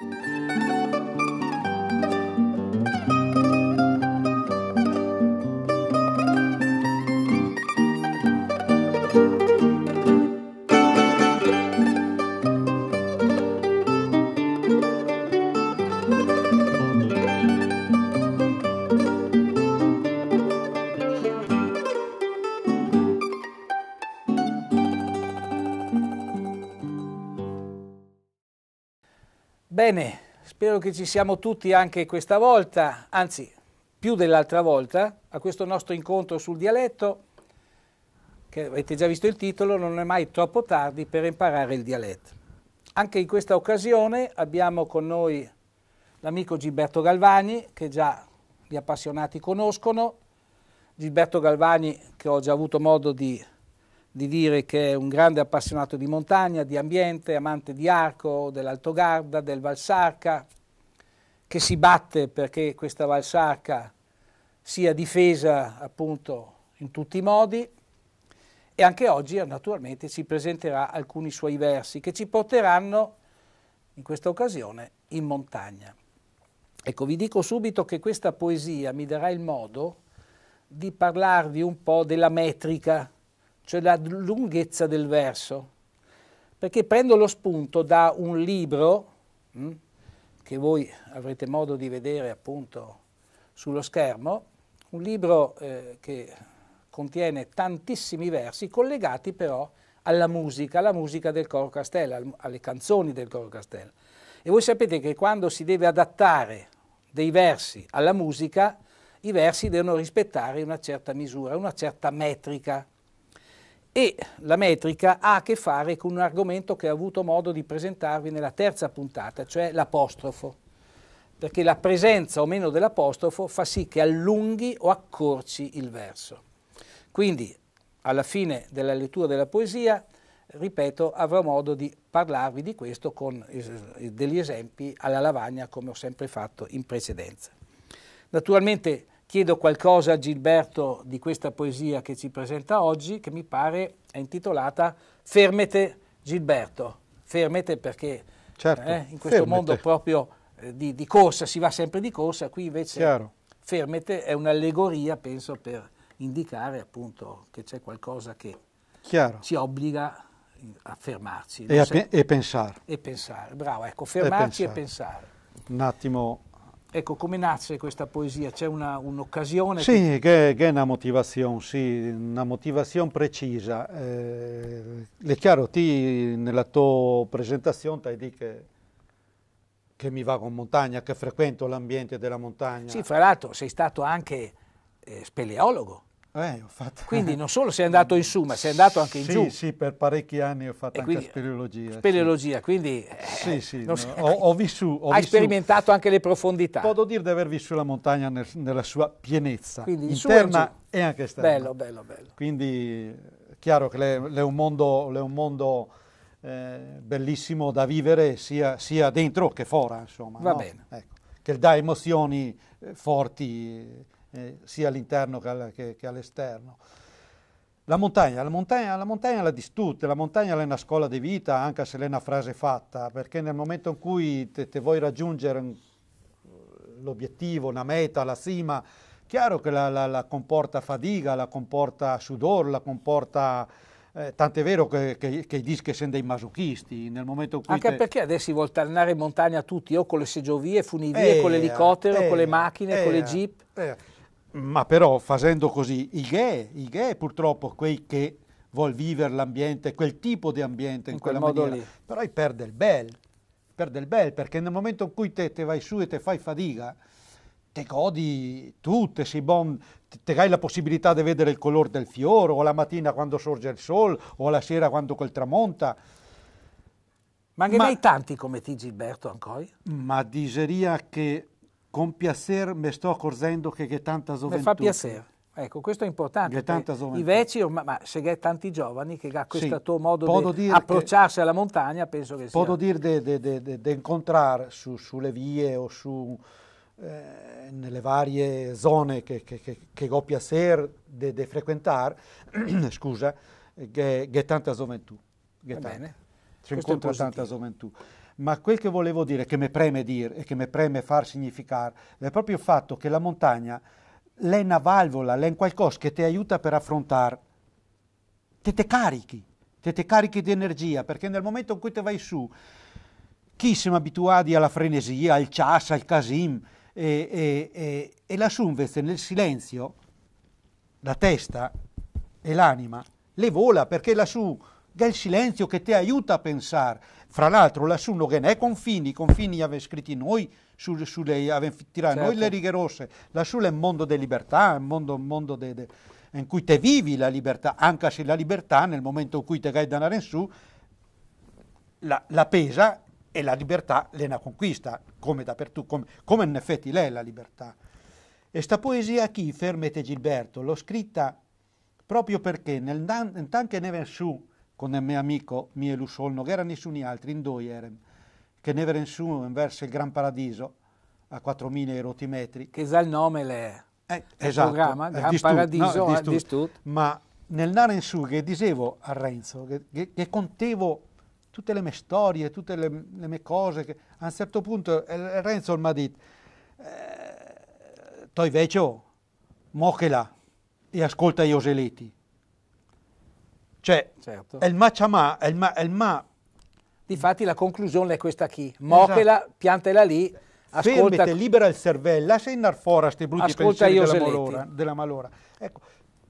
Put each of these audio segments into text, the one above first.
Thank you. Bene, spero che ci siamo tutti anche questa volta, anzi più dell'altra volta, a questo nostro incontro sul dialetto, che avete già visto il titolo, non è mai troppo tardi per imparare il dialetto. Anche in questa occasione abbiamo con noi l'amico Gilberto Galvani, che già gli appassionati conoscono, Gilberto Galvani che ho già avuto modo di di dire che è un grande appassionato di montagna, di ambiente, amante di Arco, dell'Alto Garda, del Valsarca, che si batte perché questa Valsarca sia difesa appunto in tutti i modi e anche oggi naturalmente ci presenterà alcuni suoi versi che ci porteranno in questa occasione in montagna. Ecco, vi dico subito che questa poesia mi darà il modo di parlarvi un po' della metrica cioè la lunghezza del verso, perché prendo lo spunto da un libro mh, mm, che voi avrete modo di vedere appunto sullo schermo, un libro eh, che contiene tantissimi versi collegati però alla musica, alla musica del coro Castella, alle canzoni del coro Castello. E voi sapete che quando si deve adattare dei versi alla musica, i versi devono rispettare una certa misura, una certa metrica e la metrica ha a che fare con un argomento che ho avuto modo di presentarvi nella terza puntata, cioè l'apostrofo, perché la presenza o meno dell'apostrofo fa sì che allunghi o accorci il verso. Quindi alla fine della lettura della poesia, ripeto, avrò modo di parlarvi di questo con degli esempi alla lavagna come ho sempre fatto in precedenza. Naturalmente Chiedo qualcosa a Gilberto di questa poesia che ci presenta oggi, che mi pare è intitolata Fermete Gilberto. Fermete perché certo, eh, in questo fermete. mondo proprio eh, di, di, corsa si va sempre di corsa, qui invece Chiaro. fermete è un'allegoria, penso, per indicare appunto che c'è qualcosa che Chiaro. ci obbliga a fermarci. E, a pe e pensare. E pensare, bravo, ecco, fermarci e pensare. E pensare. Un attimo Ecco, come nasce questa poesia? C'è un'occasione? sì, che... Che, che... è una motivazione, sì, una motivazione precisa. Eh, è chiaro, tu nella tua presentazione hai detto che, che, mi vado in montagna, che frequento l'ambiente della montagna. Sì, fra l'altro sei stato anche eh, speleologo. Eh, fatto... Quindi non solo sei andato in su, ma sei andato anche in sì, giù. Sì, per parecchi anni ho fatto e anche speleologia. Speleologia, sì. quindi... Eh, sì, sì, no, sei... ho, ho, vissuto... Ho hai vissuto... sperimentato anche le profondità. Posso dire di aver vissuto la montagna nel, nella sua pienezza, quindi interna e, anche esterna. Bello, bello, bello. Quindi è chiaro che è un mondo, le un mondo eh, bellissimo da vivere sia, sia, dentro che fuori, insomma. Va no? bene. Ecco. Che dà emozioni eh, forti eh, sia all'interno che, all'esterno. La montagna, la montagna, la montagna la distrutte, la montagna è una scuola di vita, anche se è una frase fatta, perché nel momento in cui te, te vuoi raggiungere l'obiettivo, una meta, la cima, chiaro che la, la, la comporta fatica, la comporta sudor, la comporta eh, tant'è vero che, che, che, i dischi sono dei masochisti nel momento in cui anche te... perché adesso si vuole tornare in montagna tutti o con le seggiovie, funivie, eh, con l'elicottero, eh, con le macchine, con le jeep ma però facendo così, i gay, i gay purtroppo, quei che vuol vivere l'ambiente, quel tipo di ambiente in, in quel quella modo lì. però perde il bel, perde il bel, perché nel momento in cui te, te vai su e te fai fatica, te godi tutto, si bon, te hai la possibilità di vedere il colore del fiore, o la mattina quando sorge il sole, o la sera quando quel tramonta. Ma ne ma, hai tanti come ti Gilberto ancora? Ma diseria che con piacere mi sto accorgendo che c'è tanta gioventù. Mi fa piacere. Ecco, questo è importante. I vecchi, ormai, ma se c'è tanti giovani che ha questo sì, tuo modo di approcciarsi alla montagna, penso che posso sia... Posso dire di incontrare su, sulle vie o su, eh, nelle varie zone che, che, che, che ho piacere di frequentare, scusa, che, tanta gioventù. Va bene. Si incontra tanta gioventù ma quel che volevo dire, che mi preme dire e che mi preme far significare, è proprio il fatto che la montagna è una valvola, è un qualcosa che ti aiuta per affrontare, te te carichi, te te carichi di energia, perché nel momento in cui te vai su, chi siamo abituati alla frenesia, al chas, al casim, e, e, e, e la sunvez nel silenzio, la testa e l'anima, le vola perché lassù del silenzio che ti aiuta a pensare. Fra l'altro lassù non è confini, i confini avevamo scritti noi, su, sulle, avevamo certo. noi le righe rosse, lassù è il mondo delle libertà, è il mondo, mondo de, de, in cui te vivi la libertà, anche se la libertà nel momento in cui te cai da andare su, la, la, pesa e la libertà l'è una conquista, come dappertutto, come, come in effetti l'è la libertà. E sta poesia qui, fermete Gilberto, l'ho scritta proprio perché nel, intanto che ne su con il mio amico Mielu Sol, non era nessun altro, in due erano, che ne era su verso il Gran Paradiso, a 4.000 rotti metri. Che sa il nome le... Eh, esatto, programma, eh, Gran distut, Paradiso, no, distut. Eh, distut. Ma nel nare in su che dicevo a Renzo, che, che, che contevo tutte le mie storie, tutte le, le mie cose, che a un certo punto eh, Renzo mi ha detto, eh, toi vecchio, mochela e ascolta i oseletti cioè, certo. è il ma ciamà, è il ma... È il ma. Difatti la conclusione è questa qui, mochela, esatto. piantela lì, ascolta... Fermete, libera il cervello, lascia innar fuori questi brutti ascolta pensieri della malora, della malora. Ecco,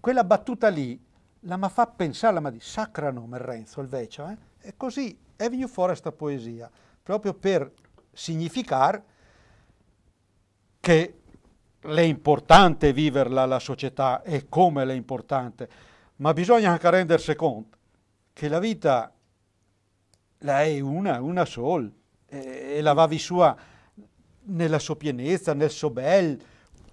quella battuta lì, la ma fa pensare, la ma di sacra nome Renzo, il vecchio, eh? E così è venuta fuori questa poesia, proprio per significare che l'è importante viverla la società e come l'è importante ma bisogna anche rendersi conto che la vita la è una, una sola, e, e la va vissuta nella sua pienezza, nel suo bel,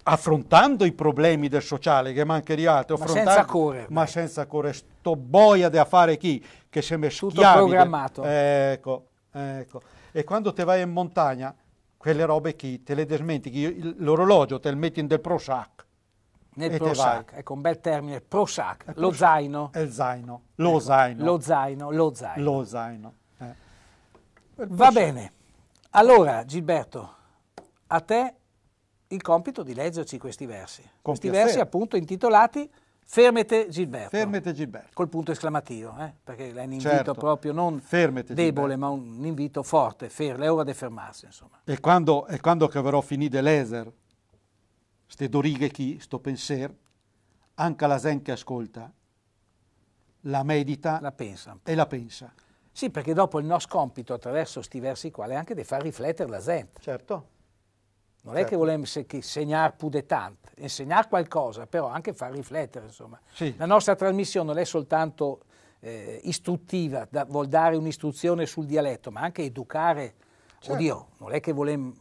affrontando i problemi del sociale che mancherebbe altro, ma senza cuore. ma beh. senza cuore, sto boia di affare chi che si se me Tutto schiavide. programmato. Ecco, ecco. E quando te vai in montagna, quelle robe chi te le desmenti, l'orologio te le metti in del Prozac nel Prozac, ecco un bel termine, Prozac, Prozac. Eh, lo zaino. È il zaino, ecco, lo ecco. zaino. Lo zaino, lo zaino. Lo zaino. Eh. Va bene, allora Gilberto, a te il compito di leggerci questi versi. Con questi piacere. versi appunto intitolati Fermete Gilberto. Fermete Gilberto. Col punto esclamativo, eh? perché è un invito certo. proprio non Fermete debole, Gilberto. ma un invito forte, fer, è ora di fermarsi insomma. E quando, quando che avrò finito de laser? ste dorighe chi, sto penser, anche la zen che ascolta, la medita la e la pensa. Sì, perché dopo il nostro compito attraverso questi versi qua è anche di far riflettere la zen. Certo. Non certo. è che vogliamo insegnare più di insegnare qualcosa, però anche far riflettere, insomma. Sì. La nostra trasmissione non è soltanto eh, istruttiva, da, vuol dare un'istruzione sul dialetto, ma anche educare. Certo. Oddio, non è che vogliamo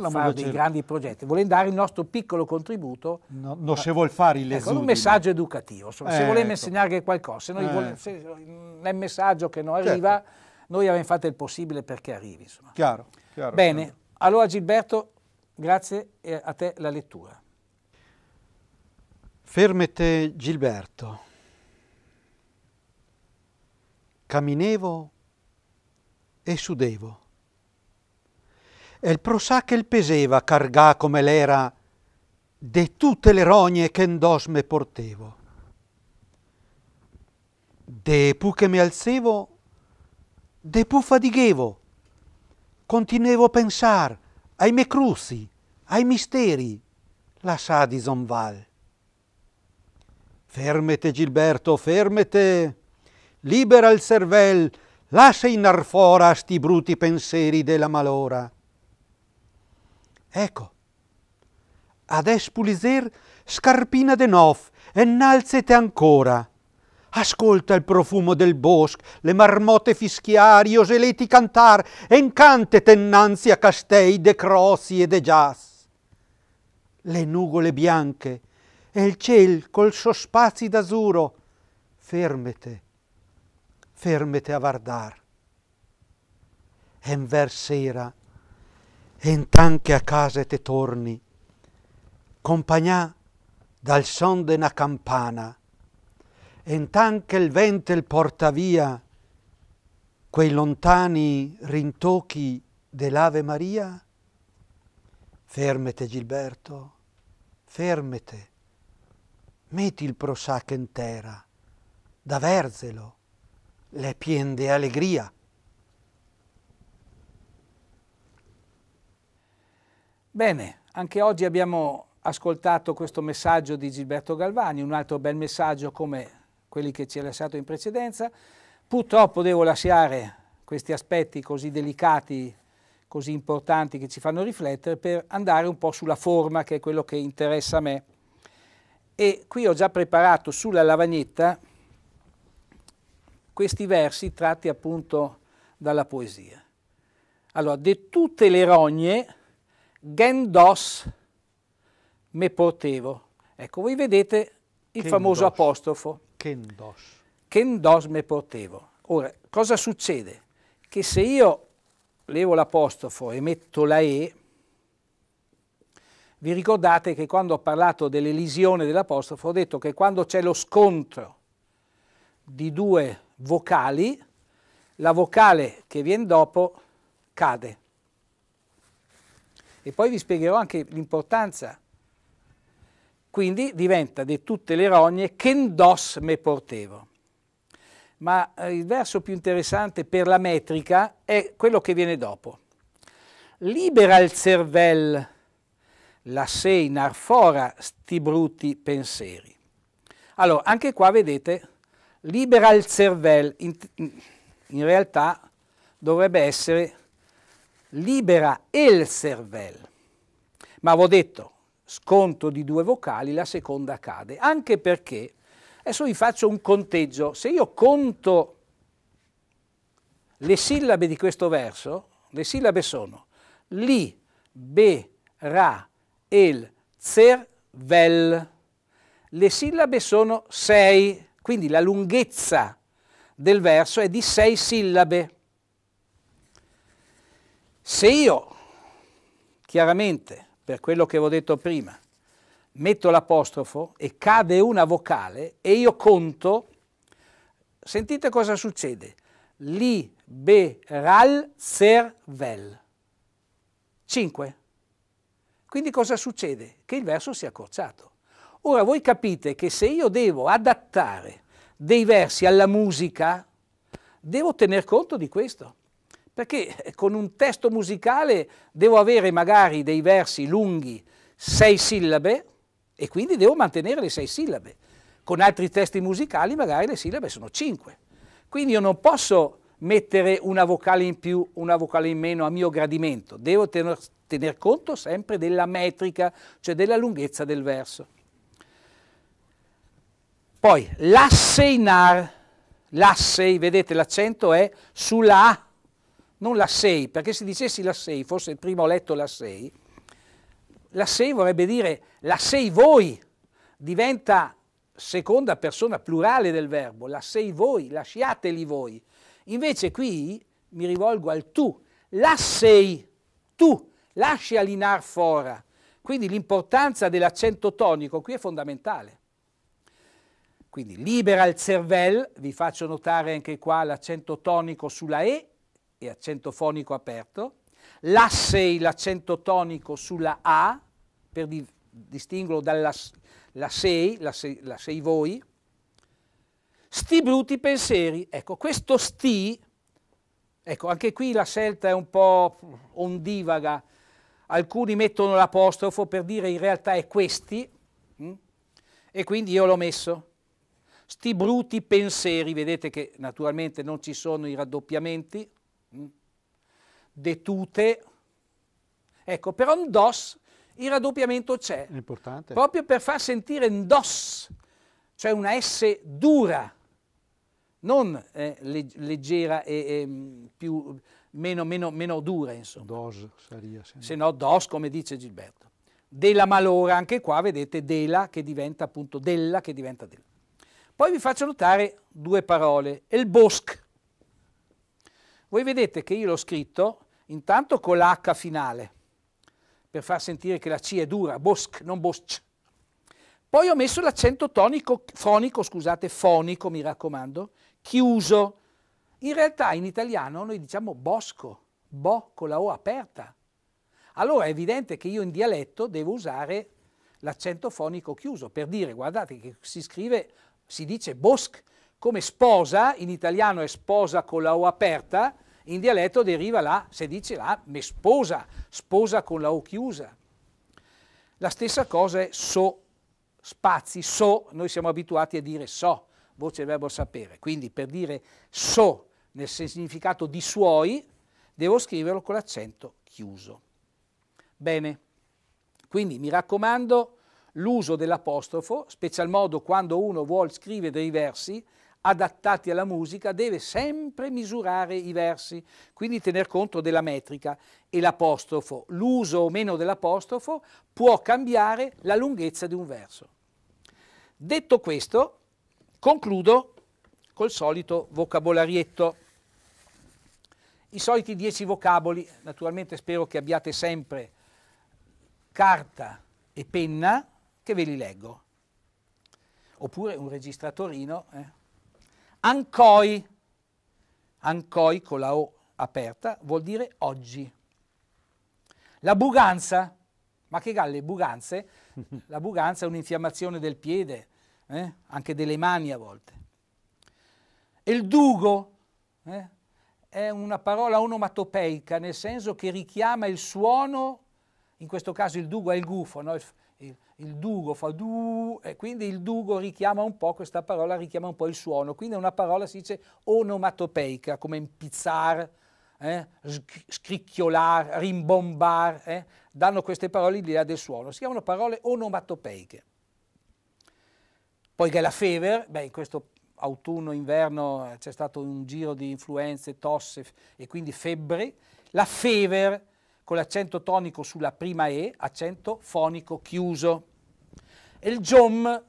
Parliamo fare dei grandi progetti, volendo dare il nostro piccolo contributo. No, no se vuol fare il ecco, un messaggio educativo, insomma, eh, se volevamo ecco. insegnare qualcosa, se, noi eh. vole, se nel mm, messaggio che non arriva, certo. noi abbiamo fatto il possibile perché arrivi. Insomma. Chiaro, chiaro. Bene, chiaro. allora Gilberto, grazie a te la lettura. Fermete Gilberto. Caminevo e sudevo El prosà che il peseva cargà come l'era de tutte le rogne che ndos me portevo. De pu che mi alzevo, de pu fadighevo, continuevo a pensar ai me cruzi, ai misteri, la sa di Zonval. Fermete Gilberto, fermete, libera il cervel, lascia innar fora sti bruti pensieri della malora. Ecco, ad espuliser scarpina de nof, nalzete ancora. Ascolta il profumo del bosco, le marmote fischiare, i oseleti cantar, e incante tennanzi a castei de crossi e de gias. Le nugole bianche e il ciel col suo spazi d'asuro, fermete, fermete a vardar. E in ver sera, entan che a casa te torni, compagnà dal son de una campana, entan che il vento ventel porta via quei lontani rintocchi dell'Ave Maria? Fermete Gilberto, fermete, metti il prosac in da verzelo, le pien de allegria. Bene, anche oggi abbiamo ascoltato questo messaggio di Gilberto Galvani, un altro bel messaggio come quelli che ci ha lasciato in precedenza. Purtroppo devo lasciare questi aspetti così delicati, così importanti che ci fanno riflettere per andare un po' sulla forma che è quello che interessa a me. E qui ho già preparato sulla lavagnetta questi versi tratti appunto dalla poesia. Allora, de tutte le rogne, gendos me potevo. Ecco, voi vedete il Kendos. famoso apostrofo. Kendos. Kendos me potevo. Ora, cosa succede? Che se io levo l'apostrofo e metto la E, vi ricordate che quando ho parlato dell'elisione dell'apostrofo ho detto che quando c'è lo scontro di due vocali, la vocale che viene dopo cade e poi vi spiegherò anche l'importanza. Quindi diventa di tutte le rogne che indos me portevo. Ma eh, il verso più interessante per la metrica è quello che viene dopo. Libera il cervel, la sei narfora sti brutti pensieri. Allora, anche qua vedete, libera il cervel, in, in realtà dovrebbe essere libera il cervel. Ma avevo detto, sconto di due vocali, la seconda cade, anche perché adesso vi faccio un conteggio, se io conto le sillabe di questo verso, le sillabe sono li, be, ra, el, zer, vel. Le sillabe sono sei, quindi la lunghezza del verso è di sei sillabe. Se io, chiaramente, per quello che avevo detto prima, metto l'apostrofo e cade una vocale e io conto, sentite cosa succede. Liberal cervel. 5. Quindi cosa succede? Che il verso si è accorciato. Ora voi capite che se io devo adattare dei versi alla musica, devo tener conto di questo. Perché eh, con un testo musicale devo avere magari dei versi lunghi, sei sillabe, e quindi devo mantenere le sei sillabe. Con altri testi musicali magari le sillabe sono cinque. Quindi io non posso mettere una vocale in più, una vocale in meno a mio gradimento. Devo tener, tener conto sempre della metrica, cioè della lunghezza del verso. Poi l'asseinar, l'assei, vedete l'accento è sulla A non la sei, perché se dicessi la sei, forse prima ho letto la sei, la sei vorrebbe dire la sei voi, diventa seconda persona plurale del verbo, la sei voi, lasciateli voi. Invece qui mi rivolgo al tu, la sei, tu, lascia linar fora. Quindi l'importanza dell'accento tonico qui è fondamentale. Quindi libera il cervello, vi faccio notare anche qua l'accento tonico sulla E, e accento fonico aperto, l'assei, l'accento tonico sulla A, per di, distinguerlo dalla la sei, la sei, la sei voi, sti brutti pensieri, ecco, questo sti, ecco, anche qui la scelta è un po' ondivaga, alcuni mettono l'apostrofo per dire in realtà è questi, mh? Mm, e quindi io l'ho messo. Sti brutti pensieri, vedete che naturalmente non ci sono i raddoppiamenti, de tute. Ecco, però ndos il raddoppiamento c'è. Importante. Proprio per far sentire ndos, cioè una S dura, non eh, leggera e, e ehm, più, meno, meno, meno, dura, insomma. Dos sarebbe. Se, se no. dos, come dice Gilberto. Della malora, anche qua vedete della che diventa appunto della che diventa della. Poi vi faccio notare due parole, El bosch, voi vedete che io l'ho scritto intanto con l'H finale, per far sentire che la C è dura, bosch, non bosch. Poi ho messo l'accento tonico, fonico, scusate, fonico, mi raccomando, chiuso. In realtà in italiano noi diciamo bosco, bo con la O aperta. Allora è evidente che io in dialetto devo usare l'accento fonico chiuso per dire, guardate che si scrive, si dice bosch, come sposa, in italiano è sposa con la O aperta, in dialetto deriva la, se dice la, me sposa, sposa con la O chiusa. La stessa cosa è so, spazi, so, noi siamo abituati a dire so, voce del verbo sapere, quindi per dire so nel significato di suoi devo scriverlo con l'accento chiuso. Bene, quindi mi raccomando l'uso dell'apostrofo, special modo quando uno vuole scrivere dei versi, adattati alla musica deve sempre misurare i versi, quindi tener conto della metrica e l'apostrofo. L'uso o meno dell'apostrofo può cambiare la lunghezza di un verso. Detto questo, concludo col solito vocabolarietto. I soliti dieci vocaboli, naturalmente spero che abbiate sempre carta e penna che ve li leggo. Oppure un registratorino. Eh? Ancoi, ancoi con la O aperta, vuol dire oggi. La buganza, ma che galle, buganze? La buganza è un'infiammazione del piede, eh? anche delle mani a volte. il dugo eh? è una parola onomatopeica, nel senso che richiama il suono, in questo caso il dugo è il gufo, no? il, il, il dugo fa du, e quindi il dugo richiama un po', questa parola richiama un po' il suono, quindi è una parola, si dice, onomatopeica, come impizzar, eh, scricchiolar, rimbombar, eh, danno queste parole l'idea del suono, si chiamano parole onomatopeiche. Poi Galaffever, beh, in questo autunno-inverno eh, c'è stato un giro di influenze, tosse e quindi febbre, la fever, con l'accento tonico sulla prima E, accento fonico chiuso. E il jom,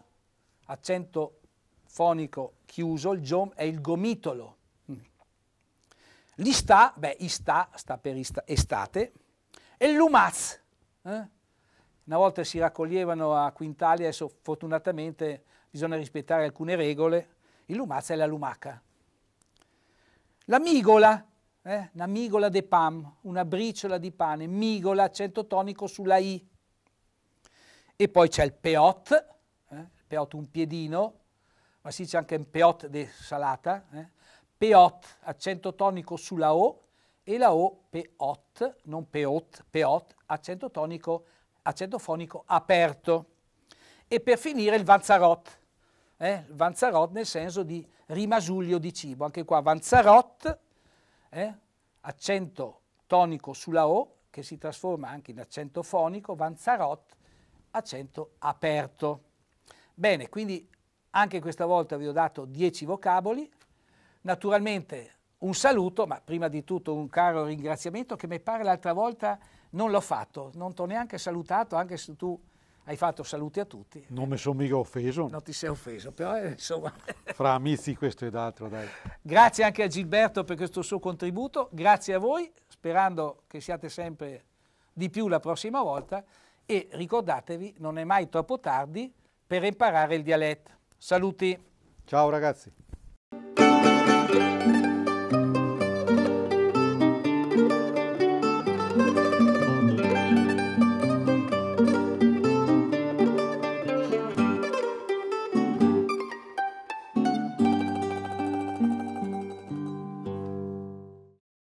accento fonico chiuso, il jom è il gomitolo. L'ista, beh, ista sta per ista, estate, e l'umaz. Eh? Una volta si raccoglievano a quintali, adesso fortunatamente bisogna rispettare alcune regole. Il lumaz è la lumaca. La migola, eh? una migola de pam, una briciola di pane, migola, accento tonico sulla i. E poi c'è il peot, eh? peot un piedino, ma si dice anche un peot de salata, eh? peot, accento tonico sulla o, e la o peot, non peot, peot, accento tonico, accento fonico aperto. E per finire il vanzarot, eh? vanzarot nel senso di rimasuglio di cibo, anche qua vanzarot, eh? accento tonico sulla O, che si trasforma anche in accento fonico, Vanzarot, accento aperto. Bene, quindi anche questa volta vi ho dato 10 vocaboli. Naturalmente un saluto, ma prima di tutto un caro ringraziamento che mi pare l'altra volta non l'ho fatto, non ti ho neanche salutato, anche se tu hai fatto saluti a tutti. Non mi sono mica offeso. Non ti sei offeso, però eh, insomma... Fra amici questo ed altro, dai. Grazie anche a Gilberto per questo suo contributo, grazie a voi, sperando che siate sempre di più la prossima volta e ricordatevi, non è mai troppo tardi per imparare il dialetto. Saluti. Ciao ragazzi.